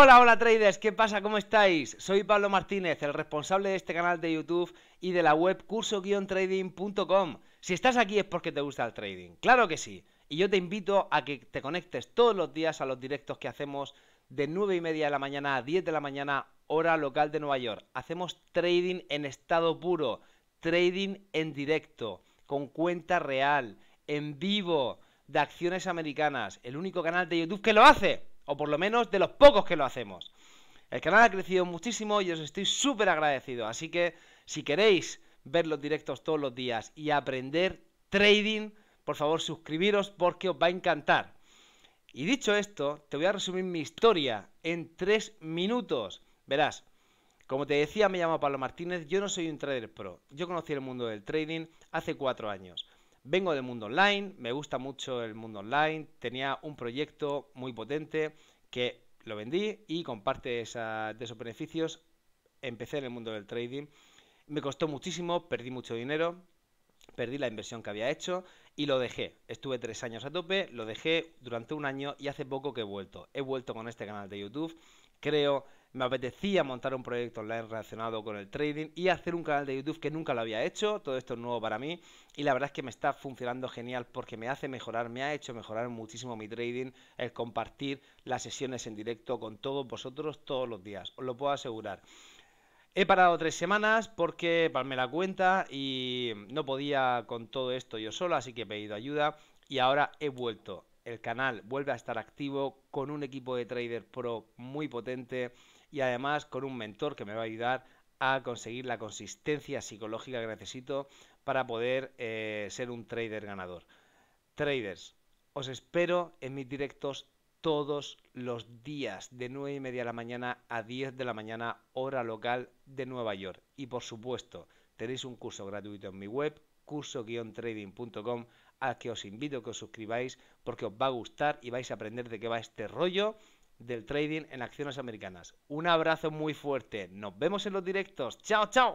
Hola, hola traders, ¿qué pasa? ¿Cómo estáis? Soy Pablo Martínez, el responsable de este canal de YouTube y de la web curso-trading.com. Si estás aquí es porque te gusta el trading, claro que sí. Y yo te invito a que te conectes todos los días a los directos que hacemos de 9 y media de la mañana a 10 de la mañana, hora local de Nueva York. Hacemos trading en estado puro, trading en directo, con cuenta real, en vivo, de acciones americanas. El único canal de YouTube que lo hace o por lo menos de los pocos que lo hacemos. El canal ha crecido muchísimo y os estoy súper agradecido, así que si queréis ver los directos todos los días y aprender trading, por favor suscribiros porque os va a encantar. Y dicho esto, te voy a resumir mi historia en tres minutos. Verás, como te decía, me llamo Pablo Martínez, yo no soy un trader pro. Yo conocí el mundo del trading hace cuatro años. Vengo del mundo online, me gusta mucho el mundo online, tenía un proyecto muy potente que lo vendí y con parte de esos beneficios. Empecé en el mundo del trading, me costó muchísimo, perdí mucho dinero, perdí la inversión que había hecho y lo dejé. Estuve tres años a tope, lo dejé durante un año y hace poco que he vuelto. He vuelto con este canal de YouTube, creo me apetecía montar un proyecto online relacionado con el trading y hacer un canal de YouTube que nunca lo había hecho, todo esto es nuevo para mí y la verdad es que me está funcionando genial porque me hace mejorar, me ha hecho mejorar muchísimo mi trading, el compartir las sesiones en directo con todos vosotros todos los días, os lo puedo asegurar. He parado tres semanas porque parme la cuenta y no podía con todo esto yo solo, así que he pedido ayuda y ahora he vuelto el canal vuelve a estar activo con un equipo de trader pro muy potente y además con un mentor que me va a ayudar a conseguir la consistencia psicológica que necesito para poder eh, ser un trader ganador. Traders, os espero en mis directos todos los días de 9 y media de la mañana a 10 de la mañana hora local de Nueva York. Y por supuesto, tenéis un curso gratuito en mi web, curso-trading.com a que os invito a que os suscribáis porque os va a gustar y vais a aprender de qué va este rollo del trading en acciones americanas. Un abrazo muy fuerte. Nos vemos en los directos. Chao, chao.